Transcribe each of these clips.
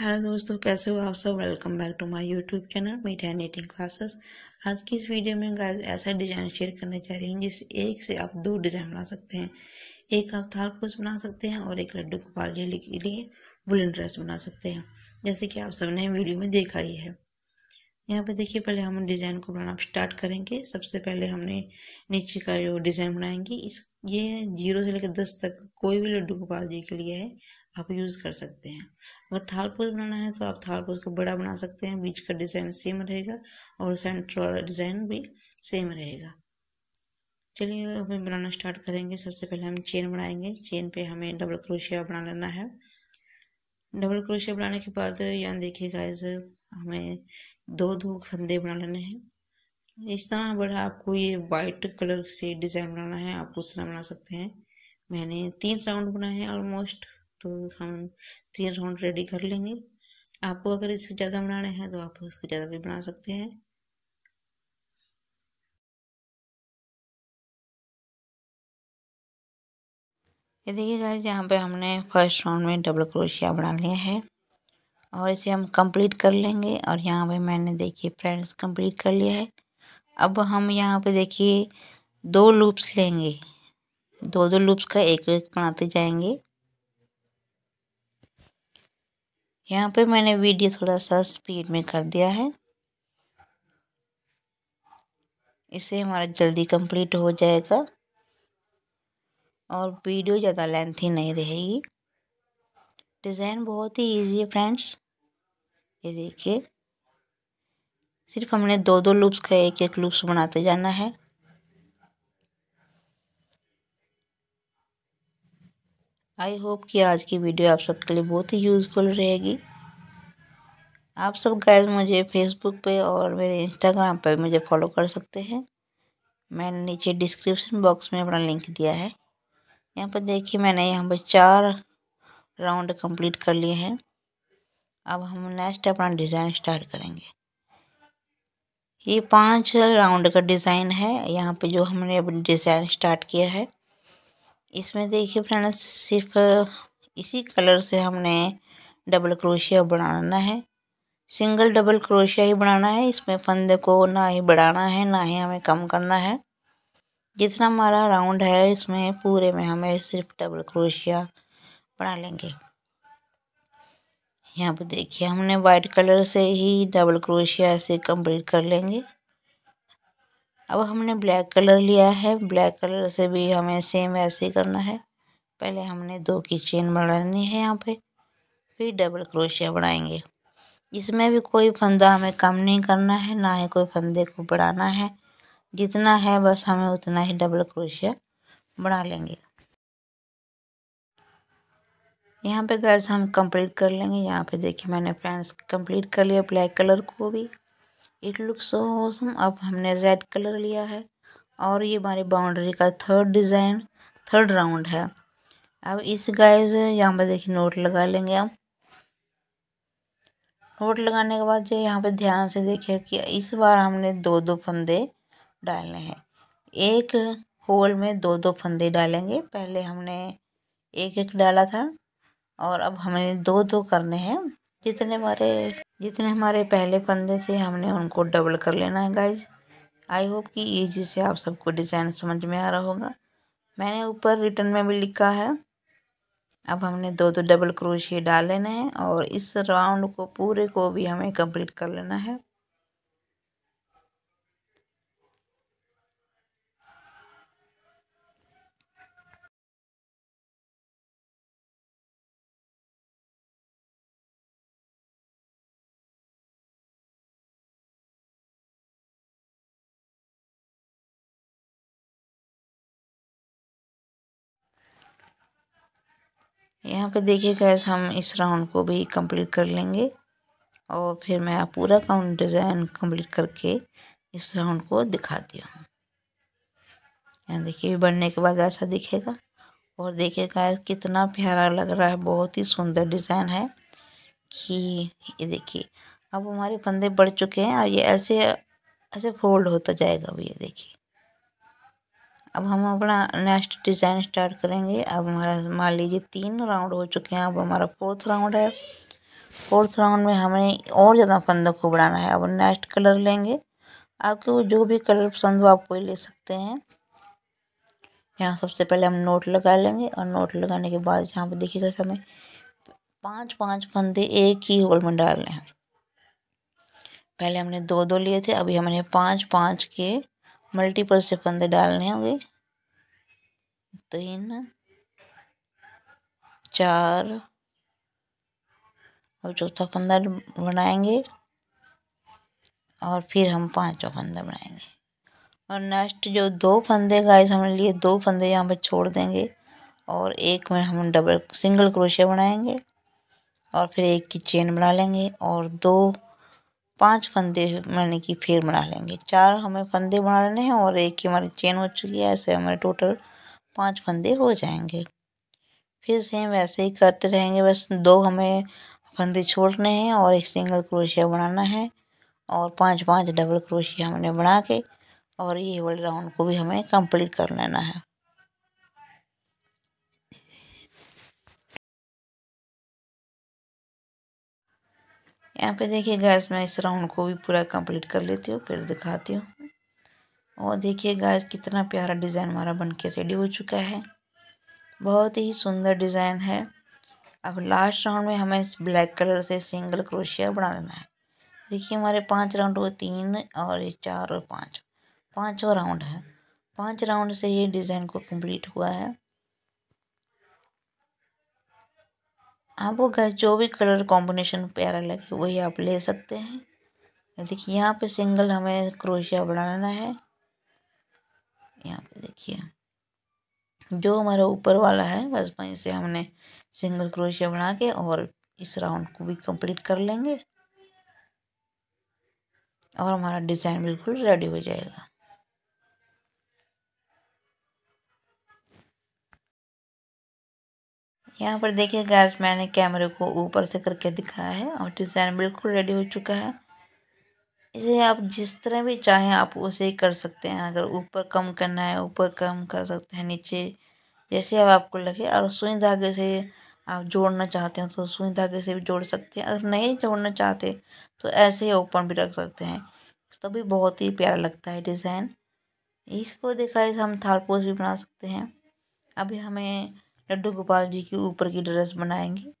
hello दोस्तों कैसे हो आप सब welcome back to my YouTube channel मीठा नेटिंग क्लासेस आज की इस वीडियो में गाइस ऐसा डिज़ाइन शेयर करने जा रही हूँ जिस एक से आप दो डिज़ाइन बना सकते हैं एक आप थालपुरुष बना सकते हैं और एक लड्डू गोपाल जी के लिए बुलन ड्रेस बना सकते हैं जैसे कि आप सबने वीडियो में देखा ही है यहाँ पर देखिए पहले हम डिज़ाइन को बनाना स्टार्ट करेंगे सबसे पहले हमने नीचे का जो डिज़ाइन बनाएंगे इस ये जीरो से लेकर दस तक कोई भी लड्डू गोपाल जी के लिए है आप यूज़ कर सकते हैं अगर थालपोज बनाना है तो आप थालपोज को बड़ा बना सकते हैं बीच का डिज़ाइन सेम रहेगा और सेंटर वाला डिज़ाइन भी सेम रहेगा चलिए हमें बनाना स्टार्ट करेंगे सबसे पहले हम चेन बनाएंगे चेन पे हमें डबल क्रोशिया बना लेना है डबल क्रोशिया बनाने के बाद यहाँ देखिए गाइस हमें दो दो फंदे बना लेने हैं इस तरह बड़ा आपको ये वाइट कलर से डिज़ाइन बनाना है आप उतना बना सकते हैं मैंने तीन राउंड बनाए हैं ऑलमोस्ट तो हम तीन राउंड रेडी कर लेंगे आपको अगर इससे ज़्यादा बनाना है तो आप इसको ज़्यादा भी बना सकते हैं ये देखिए गाइस यहाँ पे हमने फर्स्ट राउंड में डबल क्रोशिया बना लिया है और इसे हम कंप्लीट कर लेंगे और यहाँ पे मैंने देखिए फ्रेंड्स कंप्लीट कर लिया है अब हम यहाँ पे देखिए दो लूप्स लेंगे दो दो लूप्स का एक एक बनाते जाएंगे यहाँ पे मैंने वीडियो थोड़ा सा स्पीड में कर दिया है इससे हमारा जल्दी कंप्लीट हो जाएगा और वीडियो ज़्यादा लेंथी नहीं रहेगी डिज़ाइन बहुत ही इजी है फ्रेंड्स ये देखिए सिर्फ हमने दो दो लूप्स का एक एक लूप्स बनाते जाना है आई होप कि आज की वीडियो आप सबके लिए बहुत ही यूज़फुल रहेगी आप सब गैज मुझे फेसबुक पे और मेरे इंस्टाग्राम पे मुझे फॉलो कर सकते हैं मैंने नीचे डिस्क्रिप्शन बॉक्स में अपना लिंक दिया है यहाँ पर देखिए मैंने यहाँ पर चार राउंड कंप्लीट कर लिए हैं अब हम नेक्स्ट अपना डिज़ाइन स्टार्ट करेंगे ये पांच राउंड का डिज़ाइन है यहाँ पे जो हमने अभी डिज़ाइन स्टार्ट किया है इसमें देखिए फ्रेंड्स सिर्फ इसी कलर से हमने डबल क्रोशिया बनाना है सिंगल डबल क्रोशिया ही बनाना है इसमें फंदे को ना ही बढ़ाना है ना ही हमें कम करना है जितना हमारा राउंड है इसमें पूरे में हमें सिर्फ डबल क्रोशिया बना लेंगे यहाँ पर देखिए हमने वाइट कलर से ही डबल क्रोशिया से कंप्लीट कर लेंगे अब हमने ब्लैक कलर लिया है ब्लैक कलर से भी हमें सेम ऐसे ही करना है पहले हमने दो की चेन बनानी है यहाँ पे फिर डबल क्रोशिया बनाएंगे इसमें भी कोई फंदा हमें कम नहीं करना है ना ही कोई फंदे को बढ़ाना है जितना है बस हमें उतना ही डबल क्रोशिया बना लेंगे यहाँ पे गैस हम कंप्लीट कर लेंगे यहाँ पे देखिए मैंने फ्रेंड्स कंप्लीट कर लिया ब्लैक कलर को भी इट लुक सो ऑसम अब हमने रेड कलर लिया है और ये हमारी बाउंड्री का थर्ड डिज़ाइन थर्ड राउंड है अब इस गाइज यहाँ पर देखिए नोट लगा लेंगे हम नोट लगाने के बाद जो यहाँ पे ध्यान से देखिए कि इस बार हमने दो दो फंदे डालने हैं एक होल में दो दो फंदे डालेंगे पहले हमने एक एक डाला था और अब हमें दो दो करने हैं जितने हमारे जितने हमारे पहले फंदे थे हमने उनको डबल कर लेना है गाइज आई होप कि ईजी से आप सबको डिज़ाइन समझ में आ रहा होगा मैंने ऊपर रिटर्न में भी लिखा है अब हमने दो दो डबल क्रोशिए डाल लेने हैं और इस राउंड को पूरे को भी हमें कंप्लीट कर लेना है यहाँ पे देखिए गैस हम इस राउंड को भी कंप्लीट कर लेंगे और फिर मैं पूरा काउंट डिज़ाइन कंप्लीट करके इस राउंड को दिखाती हूँ यहाँ देखिए बनने के बाद ऐसा दिखेगा और देखिए गैस कितना प्यारा लग रहा है बहुत ही सुंदर डिज़ाइन है कि ये देखिए अब हमारे फंदे बढ़ चुके हैं और ये ऐसे ऐसे फोल्ड होता जाएगा अब ये देखिए अब हम अपना नेक्स्ट डिज़ाइन स्टार्ट करेंगे अब हमारा मान लीजिए तीन राउंड हो चुके हैं अब हमारा फोर्थ राउंड है फोर्थ राउंड में हमें और ज़्यादा फंदों को बढ़ाना है अब नेक्स्ट कलर लेंगे आपके वो जो भी कलर पसंद हो आप कोई ले सकते हैं यहाँ सबसे पहले हम नोट लगा लेंगे और नोट लगाने के बाद यहाँ पर देखिएगा समय पाँच पाँच फंदे एक ही होल में डालने हैं पहले हमने दो दो लिए थे अभी हमने पाँच पाँच के मल्टीपल से फंदे डालने होंगे तीन चार और चौथा फंदा बनाएंगे और फिर हम पांचवा फंदा बनाएंगे और नेक्स्ट जो दो फंदे गाइस हमने लिए दो फंदे यहाँ पर छोड़ देंगे और एक में हम डबल सिंगल क्रोशिया बनाएंगे और फिर एक की चेन बना लेंगे और दो पांच फंदे मैंने कि फेर बना लेंगे चार हमें फंदे बना लेने हैं और एक की हमारी चेन हो चुकी है ऐसे हमारे टोटल पांच फंदे हो जाएंगे फिर सेम वैसे ही करते रहेंगे बस दो हमें फंदे छोड़ने हैं और एक सिंगल क्रोशिया बनाना है और पांच पांच डबल क्रोशिया हमने बना के और ये वाले राउंड को भी हमें कंप्लीट कर लेना है यहाँ पे देखिए गैस मैं इस राउंड को भी पूरा कंप्लीट कर लेती हूँ फिर दिखाती हूँ और देखिए गैस कितना प्यारा डिज़ाइन हमारा बन के रेडी हो चुका है बहुत ही सुंदर डिज़ाइन है अब लास्ट राउंड में हमें इस ब्लैक कलर से सिंगल क्रोशिया बना लेना है देखिए हमारे पाँच राउंड हुए तीन और ये चार और पाँच पाँचों राउंड है पाँच राउंड से ये डिज़ाइन को कम्प्लीट हुआ है आप वो गैस जो भी कलर कॉम्बिनेशन प्यारा लगे वही आप ले सकते हैं देखिए यहाँ पे सिंगल हमें क्रोशिया बनाना है यहाँ पे देखिए जो हमारा ऊपर वाला है बस वहीं से हमने सिंगल क्रोशिया बना के और इस राउंड को भी कंप्लीट कर लेंगे और हमारा डिज़ाइन बिल्कुल रेडी हो जाएगा यहाँ पर देखिए गैस मैंने कैमरे को ऊपर से करके दिखाया है और डिज़ाइन बिल्कुल रेडी हो चुका है इसे आप जिस तरह भी चाहें आप उसे ही कर सकते हैं अगर ऊपर कम करना है ऊपर कम कर सकते हैं नीचे जैसे अब आपको लगे और सुई धागे से आप जोड़ना चाहते हैं तो सुई धागे से भी जोड़ सकते हैं अगर नहीं जोड़ना चाहते तो ऐसे ही ओपन भी रख सकते हैं तभी तो बहुत ही प्यारा लगता है डिज़ाइन इसको देखा इसे हम थालपोस भी बना सकते हैं अभी हमें लड्डू गोपाल जी की ऊपर की ड्रेस बनाएंगे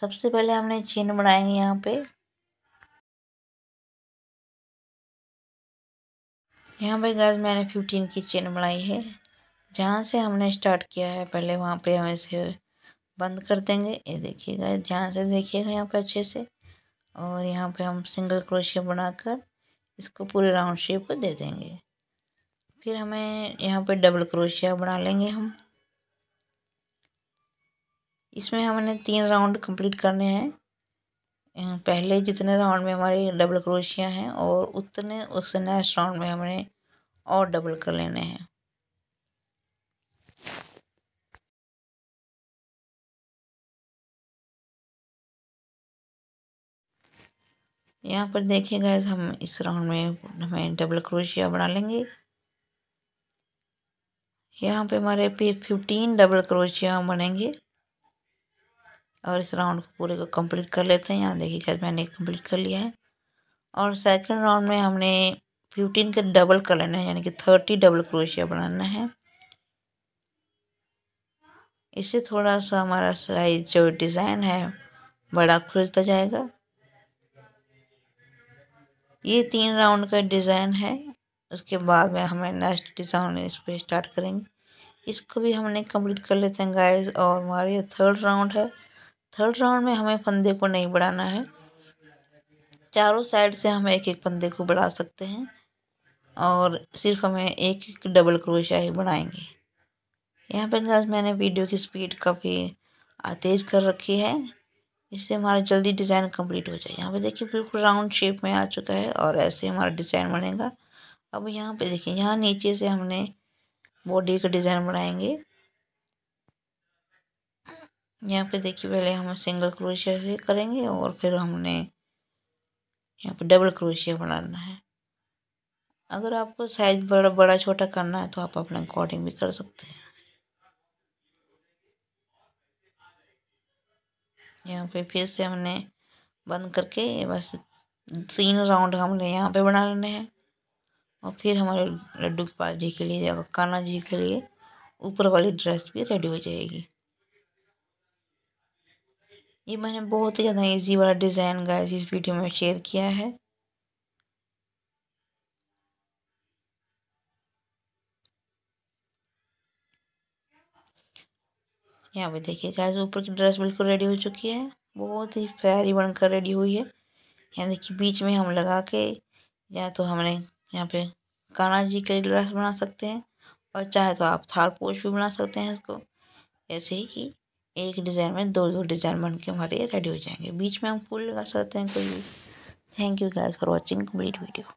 सबसे पहले हमने चेन बनाएंगे यहाँ पे यहाँ पे गैस मैंने फिफ्टीन की चेन बनाई है जहाँ से हमने स्टार्ट किया है पहले वहाँ पे हम इसे बंद कर देंगे ये देखिएगा ध्यान से देखिएगा यहाँ पे अच्छे से और यहाँ पे हम सिंगल क्रोशिया बनाकर इसको पूरे राउंड शेप दे देंगे फिर हमें यहाँ पे डबल क्रोशिया बना लेंगे हम इसमें हमने तीन राउंड कंप्लीट करने हैं पहले जितने राउंड में हमारी डबल क्रोशिया हैं और उतने उस नेक्स्ट राउंड में हमने और डबल कर लेने हैं यहाँ पर देखिए गैस हम इस राउंड में हमें डबल क्रोशिया बना लेंगे यहाँ पे हमारे पे फिफ्टीन डबल क्रोशिया बनेंगे और इस राउंड को पूरे को कंप्लीट कर लेते हैं यहाँ देखिए शायद मैंने कंप्लीट कर लिया है और सेकंड राउंड में हमने फिफ्टीन का डबल कर लेना है यानी कि थर्टी डबल क्रोशिया बनाना है इससे थोड़ा सा हमारा साइज जो डिज़ाइन है बड़ा खुलता जाएगा ये तीन राउंड का डिज़ाइन है उसके बाद में हमें नेक्स्ट डिज़ाइन इस पर स्टार्ट करेंगे इसको भी हमने कंप्लीट कर लेते हैं गाइस और हमारे थर्ड राउंड है थर्ड राउंड में हमें फंदे को नहीं बढ़ाना है चारों साइड से हम एक एक फंदे को बढ़ा सकते हैं और सिर्फ हमें एक एक डबल क्रोशिया ही बढ़ाएंगे यहाँ पर मैंने वीडियो की स्पीड काफ़ी तेज़ कर रखी है इससे हमारा जल्दी डिज़ाइन कंप्लीट हो जाए यहाँ पे देखिए बिल्कुल राउंड शेप में आ चुका है और ऐसे हमारा डिज़ाइन बनेगा अब यहाँ पे देखिए यहाँ नीचे से हमने बॉडी का डिज़ाइन बनाएंगे यहाँ पे देखिए पहले हम सिंगल क्रोशिया से करेंगे और फिर हमने यहाँ पे डबल क्रोशिया बनाना है अगर आपको साइज बड़ा बड़ा छोटा करना है तो आप अपने अकॉर्डिंग भी कर सकते हैं यहाँ पे फिर से हमने बंद करके बस तीन राउंड हमने यहाँ पे बना लेने हैं और फिर हमारे लड्डू गोपाल जी के लिए कान्हा जी के लिए ऊपर वाली ड्रेस भी रेडी हो जाएगी ये मैंने बहुत ही ज़्यादा इजी वाला डिज़ाइन गाइस इस वीडियो में शेयर किया है यहाँ पे देखिए गाइस ऊपर की ड्रेस बिल्कुल रेडी हो चुकी है बहुत ही प्यारी बनकर रेडी हुई है यहाँ देखिए बीच में हम लगा के या तो हमने यहाँ पे काना जी के ड्रेस बना सकते हैं और चाहे तो आप थाल पोश भी बना सकते हैं इसको ऐसे ही एक डिज़ाइन में दो दो डिज़ाइन बन के हमारे रेडी हो जाएंगे बीच में हम फूल लगा सकते हैं कोई भी thank you guys for watching complete video